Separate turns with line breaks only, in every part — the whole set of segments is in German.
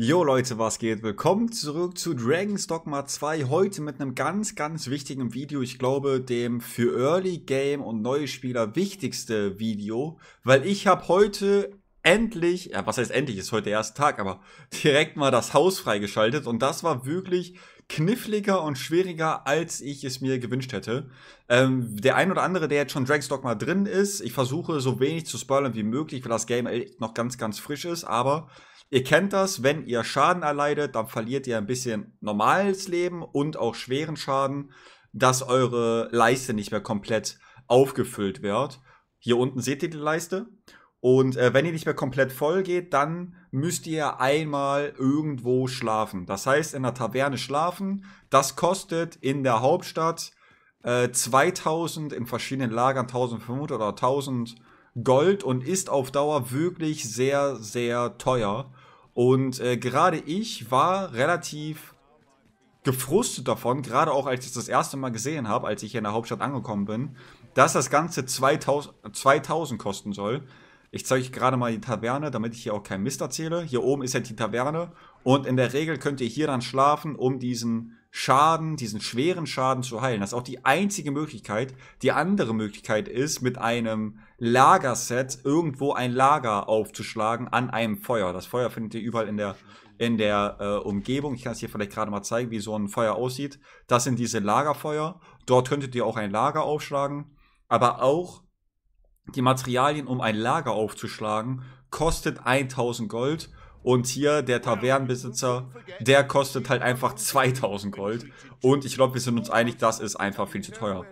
Jo Leute, was geht? Willkommen zurück zu Dragon's Dogma 2. Heute mit einem ganz, ganz wichtigen Video. Ich glaube, dem für Early Game und neue Spieler wichtigste Video. Weil ich habe heute endlich, ja was heißt endlich, ist heute der erste Tag, aber direkt mal das Haus freigeschaltet. Und das war wirklich kniffliger und schwieriger, als ich es mir gewünscht hätte. Ähm, der ein oder andere, der jetzt schon Dragon's Dogma drin ist, ich versuche so wenig zu spoilern wie möglich, weil das Game noch ganz, ganz frisch ist. Aber Ihr kennt das, wenn ihr Schaden erleidet, dann verliert ihr ein bisschen normales Leben und auch schweren Schaden, dass eure Leiste nicht mehr komplett aufgefüllt wird. Hier unten seht ihr die Leiste. Und äh, wenn ihr nicht mehr komplett voll geht, dann müsst ihr einmal irgendwo schlafen. Das heißt, in der Taverne schlafen. Das kostet in der Hauptstadt äh, 2000, in verschiedenen Lagern 1500 oder 1000 Gold und ist auf Dauer wirklich sehr, sehr teuer. Und äh, gerade ich war relativ gefrustet davon, gerade auch als ich das erste Mal gesehen habe, als ich hier in der Hauptstadt angekommen bin, dass das Ganze 2000, 2000 kosten soll. Ich zeige euch gerade mal die Taverne, damit ich hier auch keinen Mist erzähle. Hier oben ist ja die Taverne und in der Regel könnt ihr hier dann schlafen, um diesen Schaden, diesen schweren Schaden zu heilen. Das ist auch die einzige Möglichkeit. Die andere Möglichkeit ist, mit einem Lagerset irgendwo ein Lager aufzuschlagen an einem Feuer. Das Feuer findet ihr überall in der, in der äh, Umgebung. Ich kann es hier vielleicht gerade mal zeigen, wie so ein Feuer aussieht. Das sind diese Lagerfeuer. Dort könntet ihr auch ein Lager aufschlagen. Aber auch die Materialien, um ein Lager aufzuschlagen, kostet 1000 Gold und hier der Tavernenbesitzer, der kostet halt einfach 2000 Gold. Und ich glaube, wir sind uns einig, das ist einfach viel zu teuer.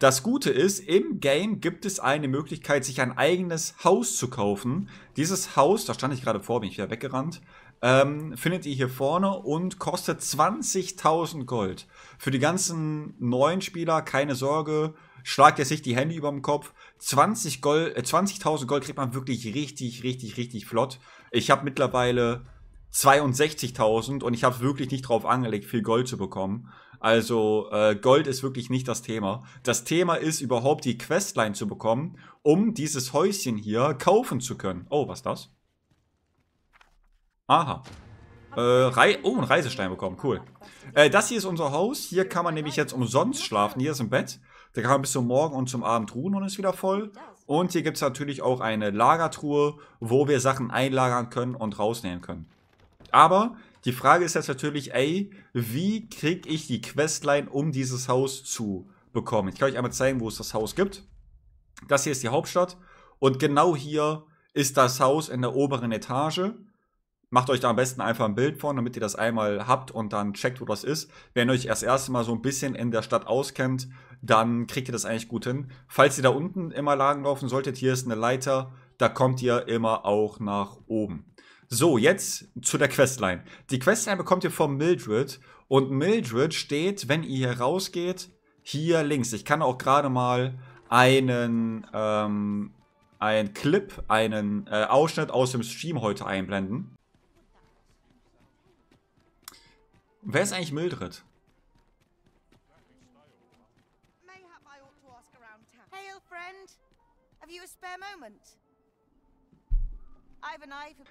Das Gute ist, im Game gibt es eine Möglichkeit, sich ein eigenes Haus zu kaufen. Dieses Haus, da stand ich gerade vor, bin ich wieder weggerannt, ähm, findet ihr hier vorne und kostet 20.000 Gold. Für die ganzen neuen Spieler, keine Sorge, schlagt er sich die Hände über dem Kopf. 20 Gold, äh, 20.000 Gold kriegt man wirklich richtig, richtig, richtig flott. Ich habe mittlerweile 62.000 und ich habe wirklich nicht drauf angelegt, viel Gold zu bekommen. Also äh, Gold ist wirklich nicht das Thema. Das Thema ist überhaupt die Questline zu bekommen, um dieses Häuschen hier kaufen zu können. Oh, was ist das? Aha. Äh, Rei oh, ein Reisestein bekommen, cool. Äh, das hier ist unser Haus. Hier kann man nämlich jetzt umsonst schlafen. Hier ist ein Bett. Da kann man bis zum Morgen und zum Abend ruhen und ist wieder voll. Und hier gibt es natürlich auch eine Lagertruhe, wo wir Sachen einlagern können und rausnehmen können. Aber die Frage ist jetzt natürlich, ey, wie kriege ich die Questline, um dieses Haus zu bekommen? Ich kann euch einmal zeigen, wo es das Haus gibt. Das hier ist die Hauptstadt. Und genau hier ist das Haus in der oberen Etage. Macht euch da am besten einfach ein Bild von, damit ihr das einmal habt und dann checkt, wo das ist. Wenn ihr euch das erste Mal so ein bisschen in der Stadt auskennt, dann kriegt ihr das eigentlich gut hin. Falls ihr da unten immer Lagen laufen solltet, hier ist eine Leiter, da kommt ihr immer auch nach oben. So, jetzt zu der Questline. Die Questline bekommt ihr von Mildred und Mildred steht, wenn ihr hier rausgeht, hier links. Ich kann auch gerade mal einen, ähm, einen Clip, einen äh, Ausschnitt aus dem Stream heute einblenden. Wer ist eigentlich Mildred?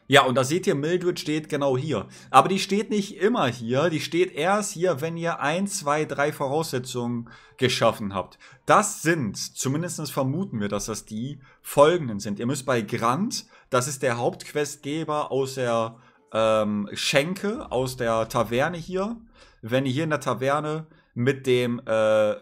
Ja, und da seht ihr, Mildred steht genau hier. Aber die steht nicht immer hier. Die steht erst hier, wenn ihr 1, 2, 3 Voraussetzungen geschaffen habt. Das sind, zumindest vermuten wir, dass das die folgenden sind. Ihr müsst bei Grant, das ist der Hauptquestgeber aus der ähm, Schenke aus der Taverne hier, wenn ihr hier in der Taverne mit dem äh,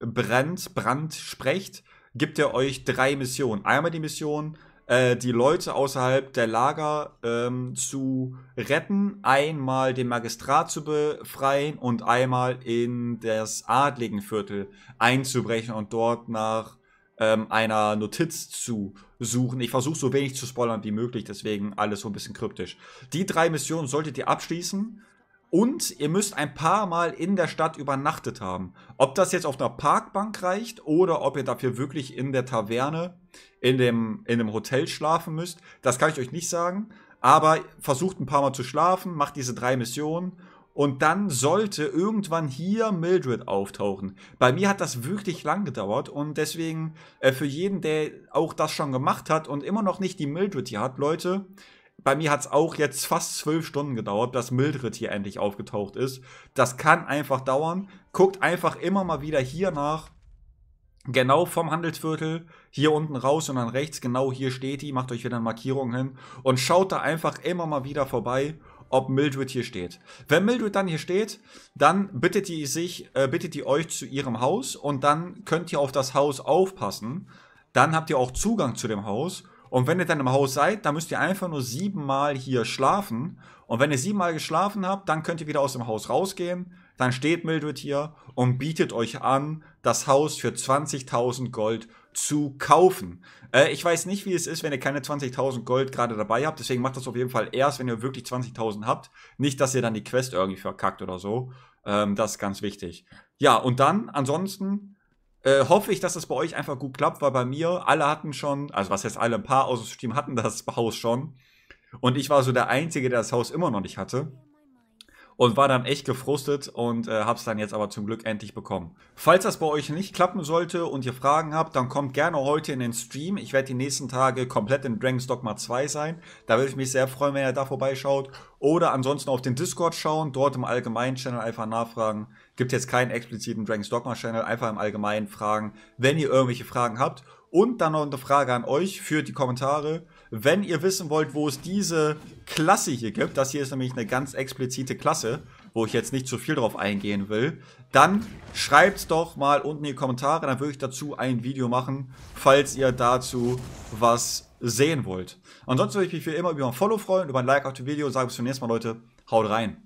Brand, Brand sprecht, gibt er euch drei Missionen. Einmal die Mission, äh, die Leute außerhalb der Lager ähm, zu retten, einmal den Magistrat zu befreien und einmal in das Adligenviertel einzubrechen und dort nach ähm, einer Notiz zu suchen. Ich versuche so wenig zu spoilern wie möglich, deswegen alles so ein bisschen kryptisch. Die drei Missionen solltet ihr abschließen. Und ihr müsst ein paar Mal in der Stadt übernachtet haben. Ob das jetzt auf einer Parkbank reicht oder ob ihr dafür wirklich in der Taverne, in dem, in dem Hotel schlafen müsst, das kann ich euch nicht sagen. Aber versucht ein paar Mal zu schlafen, macht diese drei Missionen und dann sollte irgendwann hier Mildred auftauchen. Bei mir hat das wirklich lang gedauert und deswegen äh, für jeden, der auch das schon gemacht hat und immer noch nicht die Mildred hier hat, Leute, bei mir hat es auch jetzt fast zwölf Stunden gedauert, dass Mildred hier endlich aufgetaucht ist. Das kann einfach dauern. Guckt einfach immer mal wieder hier nach. Genau vom Handelsviertel, hier unten raus und dann rechts, genau hier steht die, macht euch wieder eine Markierung hin und schaut da einfach immer mal wieder vorbei ob Mildred hier steht. Wenn Mildred dann hier steht, dann bittet die sich, äh, bittet die euch zu ihrem Haus und dann könnt ihr auf das Haus aufpassen. Dann habt ihr auch Zugang zu dem Haus. Und wenn ihr dann im Haus seid, dann müsst ihr einfach nur siebenmal hier schlafen. Und wenn ihr siebenmal geschlafen habt, dann könnt ihr wieder aus dem Haus rausgehen. Dann steht Mildred hier und bietet euch an, das Haus für 20.000 Gold zu kaufen. Äh, ich weiß nicht, wie es ist, wenn ihr keine 20.000 Gold gerade dabei habt. Deswegen macht das auf jeden Fall erst, wenn ihr wirklich 20.000 habt. Nicht, dass ihr dann die Quest irgendwie verkackt oder so. Ähm, das ist ganz wichtig. Ja, und dann ansonsten äh, hoffe ich, dass das bei euch einfach gut klappt, weil bei mir alle hatten schon, also was heißt alle, ein paar aus dem Stream hatten das Haus schon. Und ich war so der Einzige, der das Haus immer noch nicht hatte und war dann echt gefrustet und äh, hab's dann jetzt aber zum Glück endlich bekommen. Falls das bei euch nicht klappen sollte und ihr Fragen habt, dann kommt gerne heute in den Stream. Ich werde die nächsten Tage komplett in Dragon's Dogma 2 sein. Da würde ich mich sehr freuen, wenn ihr da vorbeischaut. Oder ansonsten auf den Discord schauen, dort im allgemeinen Channel einfach nachfragen. Gibt jetzt keinen expliziten Dragon's Dogma Channel, einfach im allgemeinen fragen, wenn ihr irgendwelche Fragen habt. Und dann noch eine Frage an euch für die Kommentare. Wenn ihr wissen wollt, wo es diese Klasse hier gibt, das hier ist nämlich eine ganz explizite Klasse, wo ich jetzt nicht zu viel drauf eingehen will, dann schreibt's doch mal unten in die Kommentare, dann würde ich dazu ein Video machen, falls ihr dazu was sehen wollt. Ansonsten würde ich mich wie immer über ein Follow freuen, über ein Like auf dem Video. und Sage bis zum nächsten Mal, Leute. Haut rein.